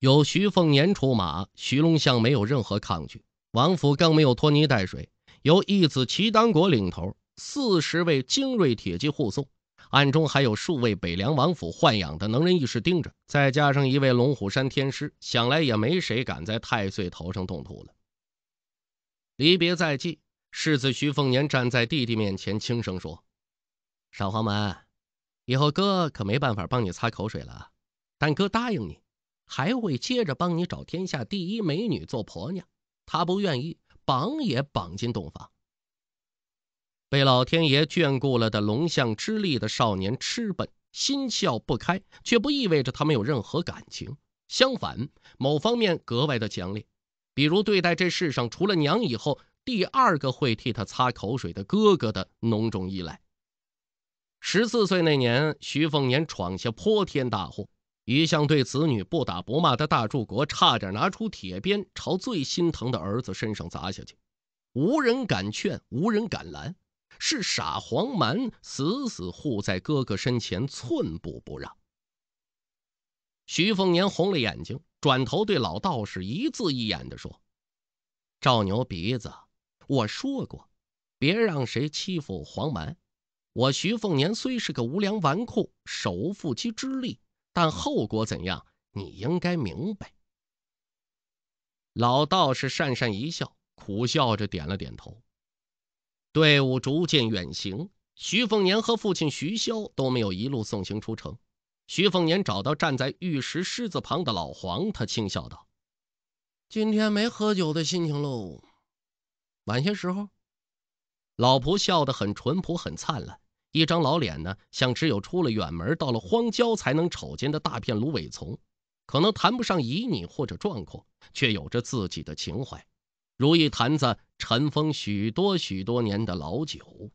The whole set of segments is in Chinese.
有徐凤年出马，徐龙象没有任何抗拒，王府更没有拖泥带水。由义子齐当国领头，四十位精锐铁骑护送，暗中还有数位北凉王府豢养的能人异士盯着，再加上一位龙虎山天师，想来也没谁敢在太岁头上动土了。离别在即，世子徐凤年站在弟弟面前轻声说：“少黄门，以后哥可没办法帮你擦口水了，但哥答应你。”还会接着帮你找天下第一美女做婆娘，他不愿意绑也绑进洞房。被老天爷眷顾了的龙象之力的少年痴笨心窍不开，却不意味着他没有任何感情。相反，某方面格外的强烈，比如对待这世上除了娘以后第二个会替他擦口水的哥哥的浓重依赖。十四岁那年，徐凤年闯下泼天大祸。一向对子女不打不骂的大柱国，差点拿出铁鞭朝最心疼的儿子身上砸下去。无人敢劝，无人敢拦，是傻黄蛮死死护在哥哥身前，寸步不让。徐凤年红了眼睛，转头对老道士一字一眼地说：“赵牛鼻子，我说过，别让谁欺负黄蛮。我徐凤年虽是个无良纨绔，手无缚鸡之力。”但后果怎样，你应该明白。老道士讪讪一笑，苦笑着点了点头。队伍逐渐远行，徐凤年和父亲徐骁都没有一路送行出城。徐凤年找到站在玉石狮子旁的老黄，他轻笑道：“今天没喝酒的心情喽，晚些时候。”老仆笑得很淳朴，很灿烂。一张老脸呢，像只有出了远门，到了荒郊才能瞅见的大片芦苇丛，可能谈不上旖旎或者壮阔，却有着自己的情怀，如一坛子尘封许多许多年的老酒。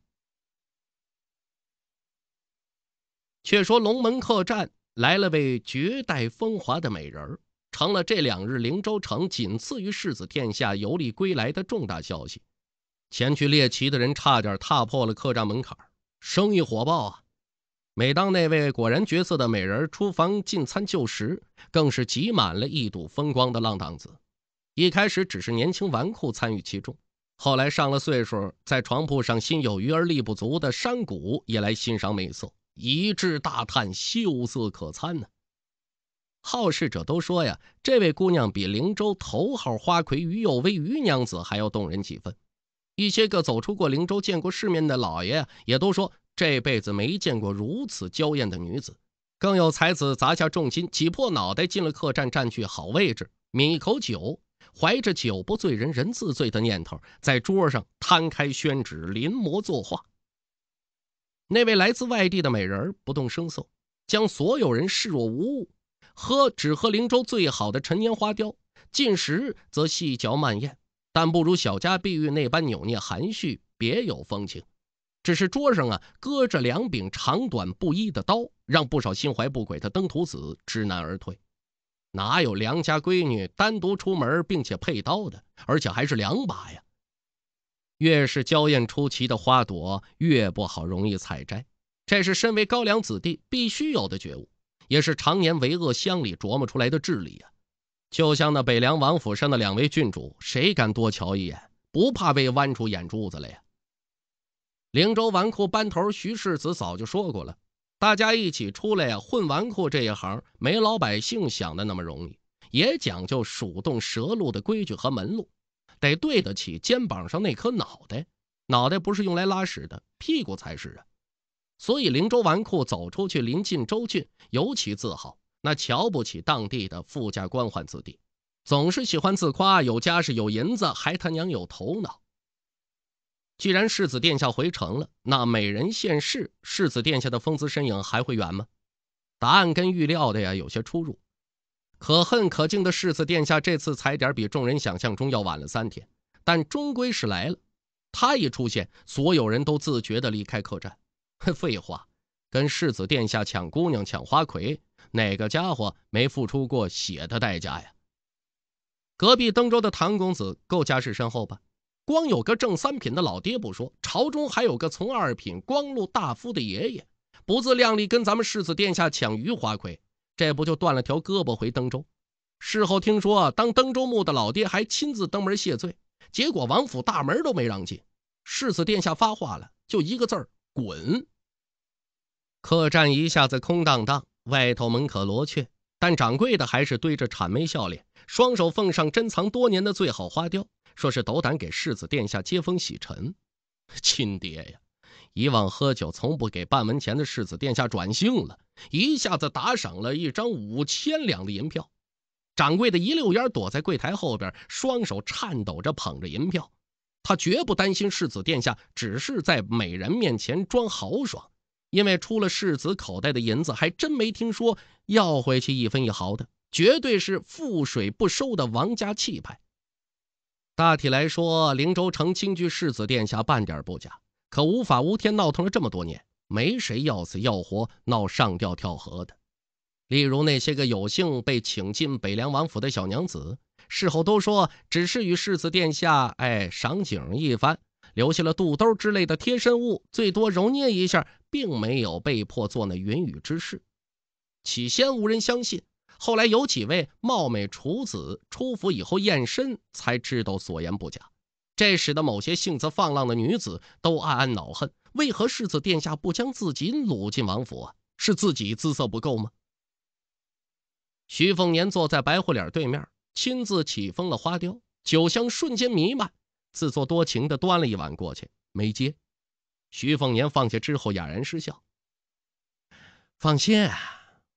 却说龙门客栈来了位绝代风华的美人儿，成了这两日灵州城仅次于世子殿下游历归来的重大消息，前去猎奇的人差点踏破了客栈门槛生意火爆啊！每当那位果然绝色的美人出房进餐就食，更是挤满了一睹风光的浪荡子。一开始只是年轻纨绔参与其中，后来上了岁数，在床铺上心有余而力不足的山谷也来欣赏美色，一致大叹秀色可餐呢。好事者都说呀，这位姑娘比灵州头号花魁于幼薇于娘子还要动人几分。一些个走出过灵州、见过世面的老爷也都说这辈子没见过如此娇艳的女子。更有才子砸下重金，挤破脑袋进了客栈，占据好位置，抿一口酒，怀着“酒不醉人人自醉”的念头，在桌上摊开宣纸临摹作画。那位来自外地的美人不动声色，将所有人视若无物，喝只喝灵州最好的陈年花雕，进食则细嚼慢咽。但不如小家碧玉那般扭捏含蓄，别有风情。只是桌上啊搁着两柄长短不一的刀，让不少心怀不轨的登徒子知难而退。哪有良家闺女单独出门并且配刀的？而且还是两把呀！越是娇艳出奇的花朵，越不好容易采摘。这是身为高粱子弟必须有的觉悟，也是常年为恶乡里琢磨出来的智力呀。就像那北凉王府上的两位郡主，谁敢多瞧一眼，不怕被剜出眼珠子来呀？灵州纨绔班头徐世子早就说过了，大家一起出来呀，混纨绔这一行，没老百姓想的那么容易，也讲究鼠洞蛇路的规矩和门路，得对得起肩膀上那颗脑袋。脑袋不是用来拉屎的，屁股才是啊。所以灵州纨绔走出去，临近州郡，尤其自豪。那瞧不起当地的富家官宦子弟，总是喜欢自夸有家世、有银子，还他娘有头脑。既然世子殿下回城了，那美人现世，世子殿下的风姿身影还会远吗？答案跟预料的呀有些出入。可恨可敬的世子殿下，这次踩点比众人想象中要晚了三天，但终归是来了。他一出现，所有人都自觉地离开客栈。废话，跟世子殿下抢姑娘、抢花魁。哪个家伙没付出过血的代价呀？隔壁登州的唐公子够家世深厚吧？光有个正三品的老爹不说，朝中还有个从二品光禄大夫的爷爷。不自量力跟咱们世子殿下抢余花魁，这不就断了条胳膊回登州？事后听说，当登州牧的老爹还亲自登门谢罪，结果王府大门都没让进。世子殿下发话了，就一个字儿：滚。客栈一下子空荡荡。外头门可罗雀，但掌柜的还是堆着谄媚笑脸，双手奉上珍藏多年的最好花雕，说是斗胆给世子殿下接风洗尘。亲爹呀，以往喝酒从不给半文钱的世子殿下转性了，一下子打赏了一张五千两的银票。掌柜的一溜烟躲在柜台后边，双手颤抖着捧着银票。他绝不担心世子殿下只是在美人面前装豪爽。因为出了世子口袋的银子，还真没听说要回去一分一毫的，绝对是覆水不收的王家气派。大体来说，灵州城清居世子殿下半点不假，可无法无天闹腾了这么多年，没谁要死要活闹上吊跳河的。例如那些个有幸被请进北凉王府的小娘子，事后都说只是与世子殿下哎赏景一番。留下了肚兜之类的贴身物，最多揉捏一下，并没有被迫做那云雨之事。起先无人相信，后来有几位貌美处子出府以后验身，才知道所言不假。这使得某些性子放浪的女子都暗暗恼恨：为何世子殿下不将自己掳进王府？是自己姿色不够吗？徐凤年坐在白狐脸对面，亲自起风了花雕，酒香瞬间弥漫。自作多情的端了一碗过去，没接。徐凤年放下之后，哑然失笑。放心，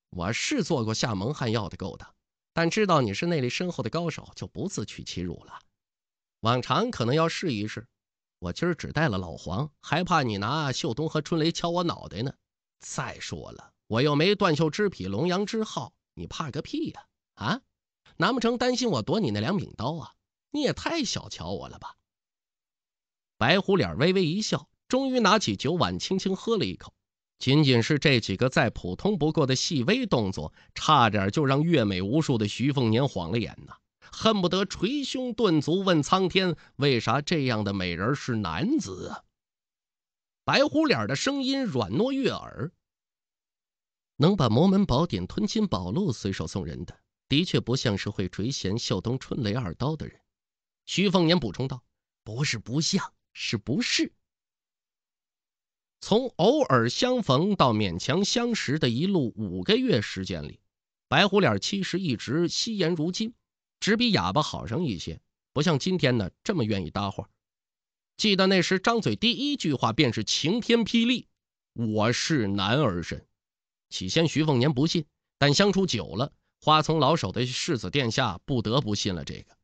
我是做过下蒙汗药的勾当，但知道你是内力深厚的高手，就不自取其辱了。往常可能要试一试，我今儿只带了老黄，还怕你拿秀东和春雷敲我脑袋呢。再说了，我又没断袖之癖、龙阳之好，你怕个屁呀？啊？难不成担心我夺你那两柄刀啊？你也太小瞧我了吧！白虎脸微微一笑，终于拿起酒碗，轻轻喝了一口。仅仅是这几个再普通不过的细微动作，差点就让阅美无数的徐凤年晃了眼呐！恨不得捶胸顿足，问苍天：为啥这样的美人是男子？白虎脸的声音软糯悦耳。能把《魔门宝典》《吞金宝录》随手送人的，的确不像是会垂涎笑东春雷二刀的人。徐凤年补充道：“不是不像。”是不是？从偶尔相逢到勉强相识的一路五个月时间里，白虎脸其实一直惜言如金，只比哑巴好上一些，不像今天呢这么愿意搭话。记得那时张嘴第一句话便是晴天霹雳：“我是男儿身。”起先徐凤年不信，但相处久了，花丛老手的世子殿下不得不信了这个。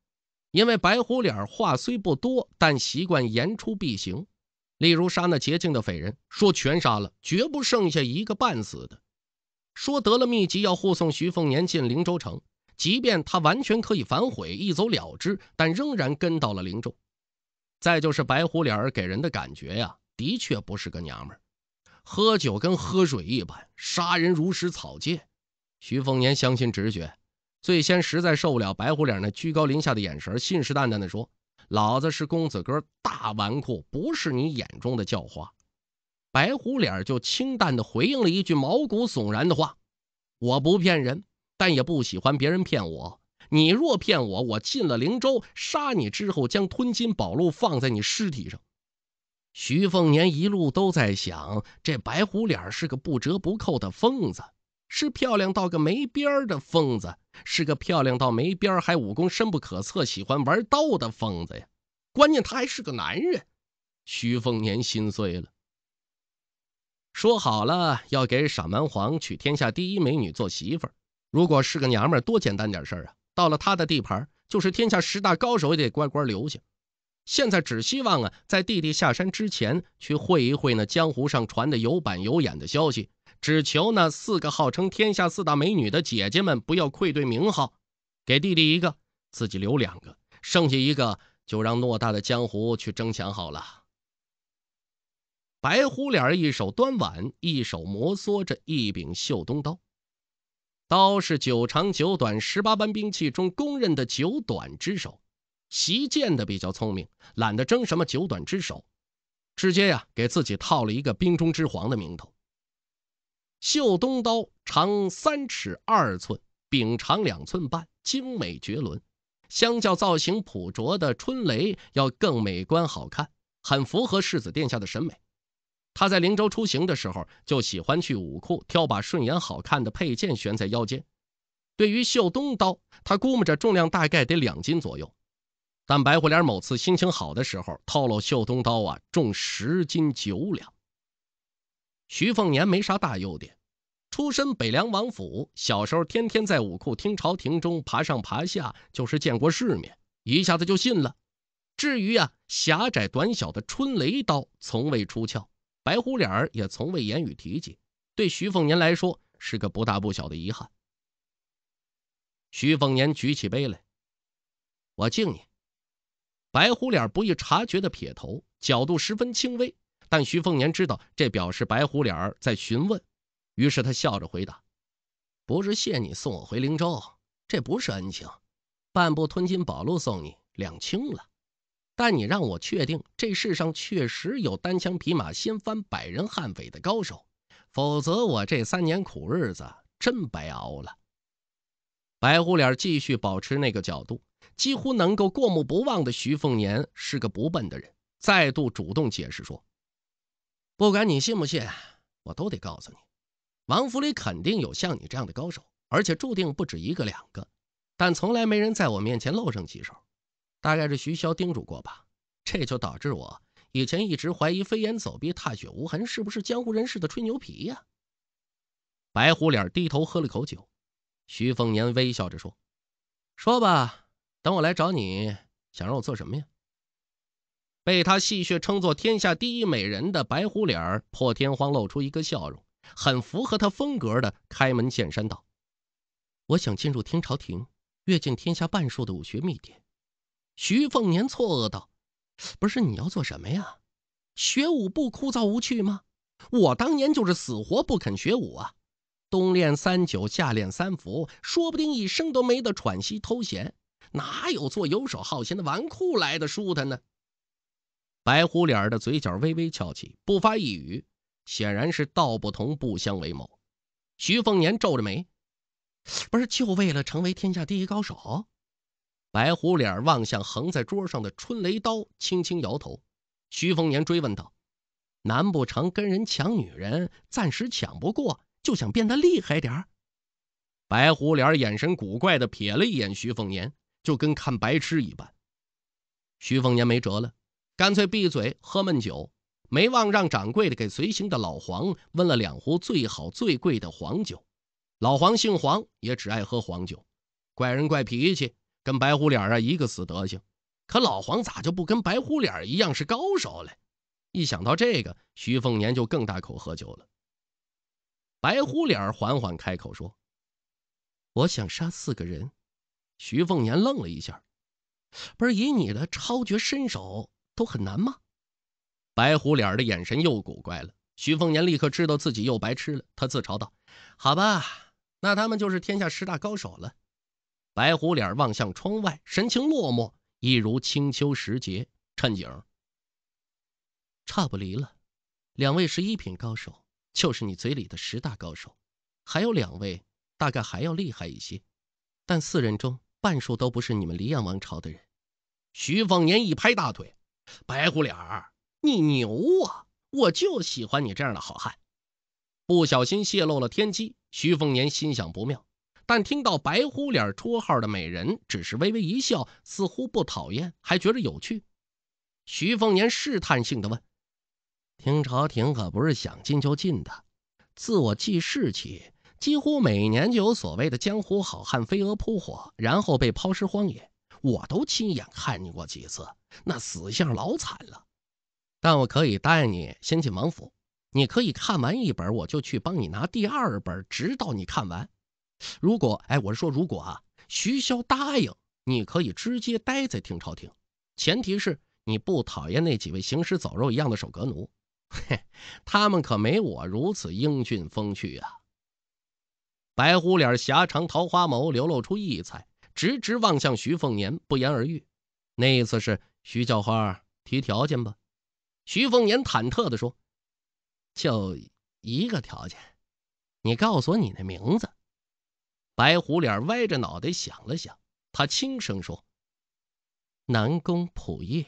因为白虎脸话虽不多，但习惯言出必行。例如杀那捷径的匪人，说全杀了，绝不剩下一个半死的；说得了秘籍要护送徐凤年进灵州城，即便他完全可以反悔一走了之，但仍然跟到了灵州。再就是白虎脸给人的感觉呀，的确不是个娘们儿，喝酒跟喝水一般，杀人如食草芥。徐凤年相信直觉。最先实在受不了白虎脸那居高临下的眼神，信誓旦旦地说：“老子是公子哥大纨绔，不是你眼中的叫花。”白虎脸就清淡地回应了一句毛骨悚然的话：“我不骗人，但也不喜欢别人骗我。你若骗我，我进了灵州杀你之后，将吞金宝录放在你尸体上。”徐凤年一路都在想，这白虎脸是个不折不扣的疯子。是漂亮到个没边的疯子，是个漂亮到没边还武功深不可测、喜欢玩刀的疯子呀！关键他还是个男人，徐凤年心碎了。说好了要给傻蛮皇娶天下第一美女做媳妇儿，如果是个娘们儿，多简单点事儿啊！到了他的地盘，就是天下十大高手也得乖乖留下。现在只希望啊，在弟弟下山之前去会一会那江湖上传的有板有眼的消息。只求那四个号称天下四大美女的姐姐们不要愧对名号，给弟弟一个，自己留两个，剩下一个就让偌大的江湖去争抢好了。白胡脸一手端碗，一手摩挲着一柄绣东刀，刀是九长九短十八般兵器中公认的九短之首。习剑的比较聪明，懒得争什么九短之首，直接呀给自己套了一个兵中之皇的名头。绣东刀长三尺二寸，柄长两寸半，精美绝伦。相较造型朴拙的春雷，要更美观好看，很符合世子殿下的审美。他在灵州出行的时候，就喜欢去武库挑把顺眼好看的佩剑，悬在腰间。对于绣东刀，他估摸着重量大概得两斤左右。但白虎脸某次心情好的时候，透露绣东刀啊，重十斤九两。徐凤年没啥大优点，出身北凉王府，小时候天天在武库听朝廷中爬上爬下，就是见过世面，一下子就信了。至于呀，狭窄短小的春雷刀从未出鞘，白虎脸儿也从未言语提及，对徐凤年来说是个不大不小的遗憾。徐凤年举起杯来，我敬你。白虎脸不易察觉的撇头，角度十分轻微。但徐凤年知道，这表示白虎脸在询问，于是他笑着回答：“不是谢你送我回灵州，这不是恩情，半部吞金宝录送你，两清了。但你让我确定，这世上确实有单枪匹马掀翻百人悍匪的高手，否则我这三年苦日子真白熬了。”白虎脸继续保持那个角度，几乎能够过目不忘的徐凤年是个不笨的人，再度主动解释说。不管你信不信，我都得告诉你，王府里肯定有像你这样的高手，而且注定不止一个两个。但从来没人在我面前露上几手，大概是徐潇叮嘱过吧。这就导致我以前一直怀疑“飞檐走壁、踏雪无痕”是不是江湖人士的吹牛皮呀。白虎脸低头喝了口酒，徐凤年微笑着说：“说吧，等我来找你，想让我做什么呀？”被他戏谑称作“天下第一美人”的白狐脸儿破天荒露出一个笑容，很符合他风格的开门见山道：“我想进入天朝廷，阅尽天下半数的武学秘典。”徐凤年错愕道：“不是你要做什么呀？学武不枯燥无趣吗？我当年就是死活不肯学武啊，冬练三九，夏练三伏，说不定一生都没得喘息偷闲，哪有做游手好闲的纨绔来的舒坦呢？”白虎脸的嘴角微微翘起，不发一语，显然是道不同不相为谋。徐凤年皱着眉，不是就为了成为天下第一高手？白虎脸望向横在桌上的春雷刀，轻轻摇头。徐凤年追问道：“难不成跟人抢女人，暂时抢不过，就想变得厉害点？”白虎脸眼神古怪的瞥了一眼徐凤年，就跟看白痴一般。徐凤年没辙了。干脆闭嘴喝闷酒，没忘让掌柜的给随行的老黄温了两壶最好最贵的黄酒。老黄姓黄，也只爱喝黄酒，怪人怪脾气，跟白虎脸啊一个死德行。可老黄咋就不跟白虎脸一样是高手嘞？一想到这个，徐凤年就更大口喝酒了。白虎脸缓缓开口说：“我想杀四个人。”徐凤年愣了一下：“不是以你的超绝身手？”都很难吗？白虎脸的眼神又古怪了。徐凤年立刻知道自己又白痴了，他自嘲道：“好吧，那他们就是天下十大高手了。”白虎脸望向窗外，神情落寞，一如清秋时节。趁景差不离了，两位是一品高手，就是你嘴里的十大高手，还有两位大概还要厉害一些，但四人中半数都不是你们黎阳王朝的人。徐凤年一拍大腿。白虎脸儿，你牛啊！我就喜欢你这样的好汉。不小心泄露了天机，徐凤年心想不妙。但听到白虎脸儿绰号的美人，只是微微一笑，似乎不讨厌，还觉得有趣。徐凤年试探性地问：“听朝廷可不是想进就进的。自我记事起，几乎每年就有所谓的江湖好汉飞蛾扑火，然后被抛尸荒野。”我都亲眼看见过几次，那死相老惨了。但我可以带你先进王府，你可以看完一本，我就去帮你拿第二本，直到你看完。如果，哎，我是说，如果啊，徐潇答应，你可以直接待在听朝廷，前提是你不讨厌那几位行尸走肉一样的守阁奴。嘿，他们可没我如此英俊风趣啊。白狐脸，狭长桃花眸，流露出异彩。直直望向徐凤年，不言而喻。那意思是，徐叫花提条件吧？徐凤年忐忑的说：“就一个条件，你告诉我你的名字。”白虎脸歪着脑袋想了想，他轻声说：“南宫普业。”